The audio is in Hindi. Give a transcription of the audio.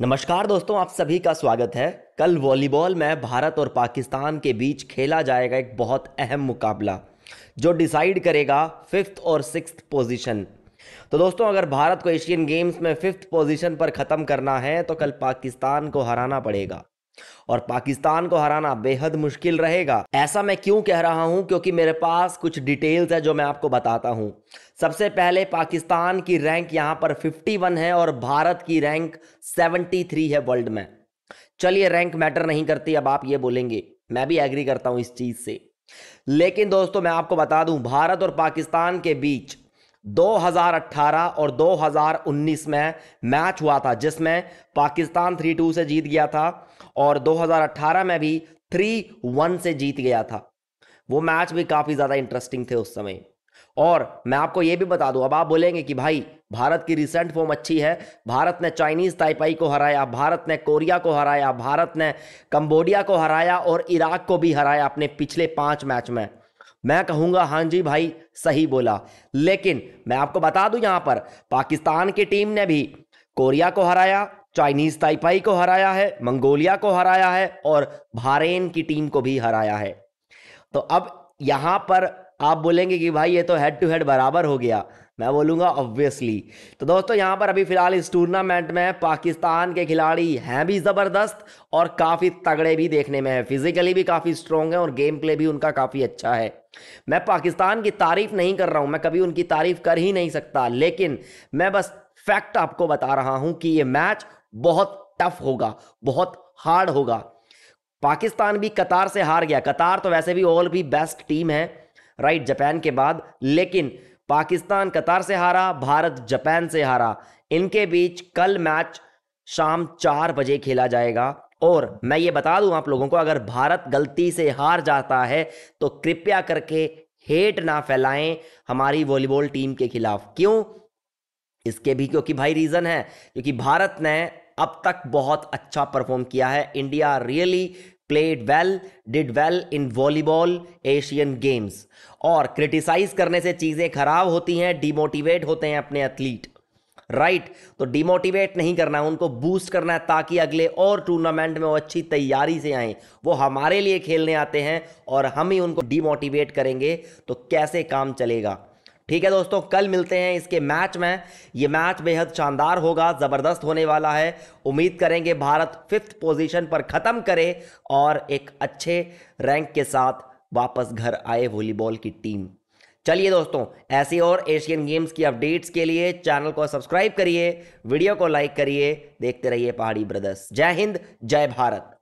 नमस्कार दोस्तों आप सभी का स्वागत है कल वॉलीबॉल में भारत और पाकिस्तान के बीच खेला जाएगा एक बहुत अहम मुकाबला जो डिसाइड करेगा फिफ्थ और सिक्स पोजीशन तो दोस्तों अगर भारत को एशियन गेम्स में फिफ्थ पोजीशन पर ख़त्म करना है तो कल पाकिस्तान को हराना पड़ेगा और पाकिस्तान को हराना बेहद मुश्किल रहेगा ऐसा मैं क्यों कह रहा हूं क्योंकि मेरे पास कुछ डिटेल्स है जो मैं आपको बताता हूं सबसे पहले पाकिस्तान की रैंक यहां पर 51 है और भारत की रैंक 73 है वर्ल्ड में चलिए रैंक मैटर नहीं करती अब आप ये बोलेंगे मैं भी एग्री करता हूं इस चीज से लेकिन दोस्तों मैं आपको बता दूं भारत और पाकिस्तान के बीच 2018 और 2019 में मैच हुआ था जिसमें पाकिस्तान 3-2 से जीत गया था और 2018 में भी 3-1 से जीत गया था वो मैच भी काफ़ी ज़्यादा इंटरेस्टिंग थे उस समय और मैं आपको ये भी बता दूं अब आप बोलेंगे कि भाई भारत की रिसेंट फॉर्म अच्छी है भारत ने चाइनीज ताइपाई को हराया भारत ने कोरिया को हराया भारत ने कंबोडिया को हराया और इराक को भी हराया अपने पिछले पांच मैच में मैं कहूंगा हाँ जी भाई सही बोला लेकिन मैं आपको बता दूं यहां पर पाकिस्तान की टीम ने भी कोरिया को हराया चाइनीज ताइपाई को हराया है मंगोलिया को हराया है और भारेन की टीम को भी हराया है तो अब यहां पर आप बोलेंगे कि भाई ये तो हेड टू हेड बराबर हो गया मैं बोलूंगा ऑब्वियसली तो दोस्तों यहाँ पर अभी फ़िलहाल इस टूर्नामेंट में पाकिस्तान के खिलाड़ी हैं भी ज़बरदस्त और काफ़ी तगड़े भी देखने में है फिजिकली भी काफ़ी स्ट्रॉन्ग है और गेम प्ले भी उनका काफ़ी अच्छा है मैं पाकिस्तान की तारीफ़ नहीं कर रहा हूं मैं कभी उनकी तारीफ़ कर ही नहीं सकता लेकिन मैं बस फैक्ट आपको बता रहा हूं कि ये मैच बहुत टफ होगा बहुत हार्ड होगा पाकिस्तान भी कतार से हार गया कतार तो वैसे भी ऑल भी बेस्ट टीम है राइट जापान के बाद लेकिन पाकिस्तान कतार से हारा भारत जापान से हारा इनके बीच कल मैच शाम चार बजे खेला जाएगा और मैं ये बता दूं आप लोगों को अगर भारत गलती से हार जाता है तो कृपया करके हेट ना फैलाएं हमारी वॉलीबॉल टीम के खिलाफ क्यों इसके भी क्योंकि भाई रीज़न है क्योंकि भारत ने अब तक बहुत अच्छा परफॉर्म किया है India really played well did well in volleyball Asian games और क्रिटिसाइज करने से चीज़ें खराब होती हैं डिमोटिवेट होते हैं अपने एथलीट राइट right? तो डिमोटिवेट नहीं करना है उनको बूस्ट करना है ताकि अगले और टूर्नामेंट में वो अच्छी तैयारी से आए वो हमारे लिए खेलने आते हैं और हम ही उनको डिमोटिवेट करेंगे तो कैसे काम चलेगा ठीक है दोस्तों कल मिलते हैं इसके मैच में ये मैच बेहद शानदार होगा ज़बरदस्त होने वाला है उम्मीद करेंगे भारत फिफ्थ पोजीशन पर ख़त्म करे और एक अच्छे रैंक के साथ वापस घर आए वॉलीबॉल की टीम चलिए दोस्तों ऐसी और एशियन गेम्स की अपडेट्स के लिए चैनल को सब्सक्राइब करिए वीडियो को लाइक करिए देखते रहिए पहाड़ी ब्रदर्स जय हिंद जय भारत